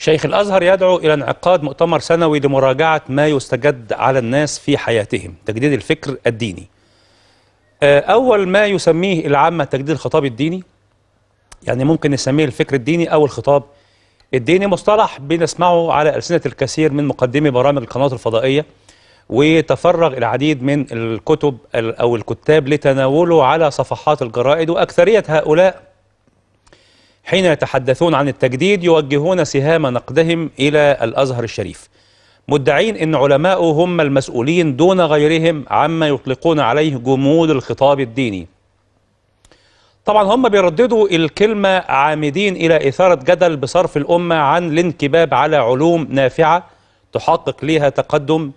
شيخ الأزهر يدعو إلى انعقاد مؤتمر سنوي لمراجعة ما يستجد على الناس في حياتهم تجديد الفكر الديني آه، أول ما يسميه العامة تجديد الخطاب الديني يعني ممكن نسميه الفكر الديني أو الخطاب الديني مصطلح بنسمعه على ألسنة الكثير من مقدمي برامج القنوات الفضائية وتفرغ العديد من الكتب أو الكتاب لتناوله على صفحات الجرائد وأكثرية هؤلاء حين يتحدثون عن التجديد يوجهون سهام نقدهم إلى الأزهر الشريف مدعين أن علماء هم المسؤولين دون غيرهم عما يطلقون عليه جمود الخطاب الديني طبعا هم بيرددوا الكلمة عامدين إلى إثارة جدل بصرف الأمة عن الانكباب على علوم نافعة تحقق ليها تقدم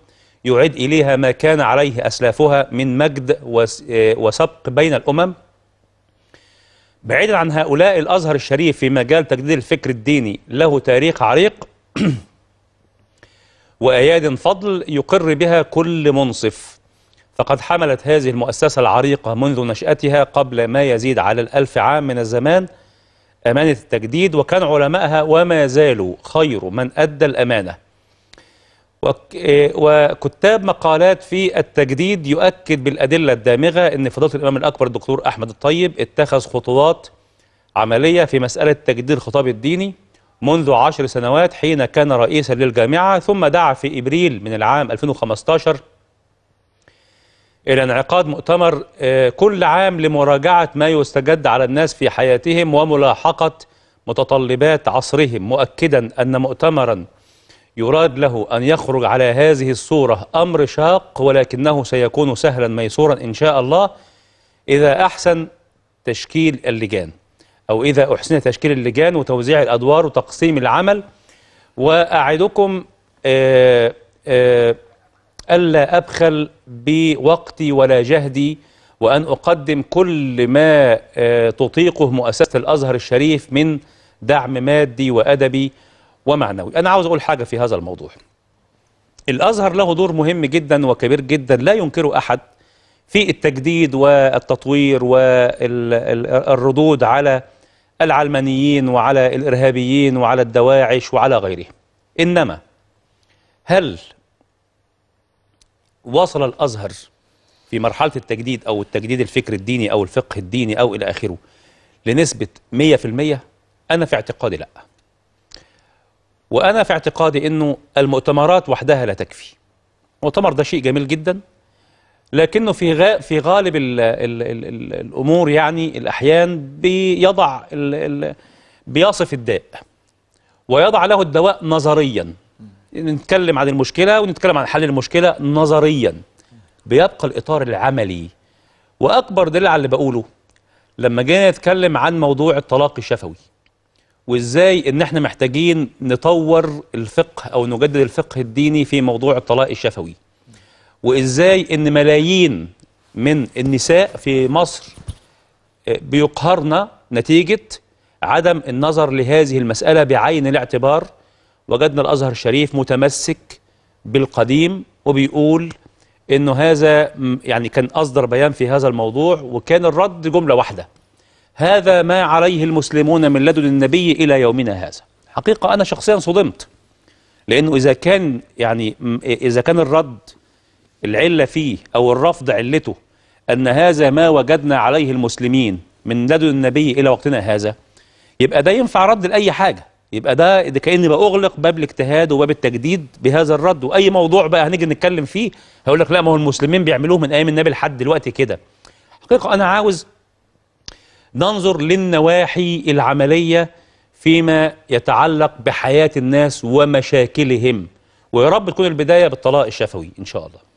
يعيد إليها ما كان عليه أسلافها من مجد آه، وسبق بين الأمم بعيدا عن هؤلاء الأزهر الشريف في مجال تجديد الفكر الديني له تاريخ عريق وأياد فضل يقر بها كل منصف فقد حملت هذه المؤسسة العريقة منذ نشأتها قبل ما يزيد على الألف عام من الزمان أمانة التجديد وكان علمائها وما زالوا خير من أدى الأمانة إيه، وكتاب مقالات في التجديد يؤكد بالأدلة الدامغة أن فضيلة الإمام الأكبر الدكتور أحمد الطيب اتخذ خطوات عملية في مسألة تجديد الخطاب الديني منذ عشر سنوات حين كان رئيسا للجامعة ثم دعا في إبريل من العام 2015 إلى انعقاد مؤتمر إيه، كل عام لمراجعة ما يستجد على الناس في حياتهم وملاحقة متطلبات عصرهم مؤكدا أن مؤتمرا يراد له أن يخرج على هذه الصورة أمر شاق ولكنه سيكون سهلا ميسورا إن شاء الله إذا أحسن تشكيل اللجان أو إذا أحسن تشكيل اللجان وتوزيع الأدوار وتقسيم العمل وأعدكم آه، آه، ألا أبخل بوقتي ولا جهدي وأن أقدم كل ما آه، تطيقه مؤسسة الأزهر الشريف من دعم مادي وأدبي ومعنوي أنا عاوز أقول حاجة في هذا الموضوع الأزهر له دور مهم جدا وكبير جدا لا ينكره أحد في التجديد والتطوير والردود على العلمانيين وعلى الإرهابيين وعلى الدواعش وعلى غيرهم إنما هل وصل الأزهر في مرحلة التجديد أو التجديد الفكر الديني أو الفقه الديني أو إلى آخره لنسبة 100% أنا في اعتقادي لأ وأنا في اعتقادي أنه المؤتمرات وحدها لا تكفي المؤتمر ده شيء جميل جدا لكنه في غا في غالب الـ الـ الـ الـ الامور يعني الاحيان بيضع الـ الـ بيصف الداء ويضع له الدواء نظريا نتكلم عن المشكله ونتكلم عن حل المشكله نظريا بيبقى الاطار العملي واكبر دليل على اللي بقوله لما جينا نتكلم عن موضوع الطلاق الشفوي وازاي ان احنا محتاجين نطور الفقه او نجدد الفقه الديني في موضوع الطلاق الشفوي وازاي ان ملايين من النساء في مصر آه، بيقهرن نتيجه عدم النظر لهذه المساله بعين الاعتبار وجدنا الازهر الشريف متمسك بالقديم وبيقول انه هذا يعني كان اصدر بيان في هذا الموضوع وكان الرد جمله واحده هذا ما عليه المسلمون من لدن النبي إلى يومنا هذا حقيقة أنا شخصيا صدمت لأنه إذا كان يعني إذا كان الرد العلة فيه أو الرفض علته أن هذا ما وجدنا عليه المسلمين من لدن النبي إلى وقتنا هذا يبقى ده ينفع رد لأي حاجة يبقى ده, كأني بأغلق باب الاجتهاد وباب التجديد بهذا الرد وأي موضوع بقى هنيجي نتكلم فيه هقول لك لا ما هو المسلمين بيعملوه من أيام النبي لحد دلوقتي كده حقيقة أنا عاوز ننظر للنواحي العملية فيما يتعلق بحياة الناس ومشاكلهم ويا رب تكون البداية بالطلاق الشفوي إن شاء الله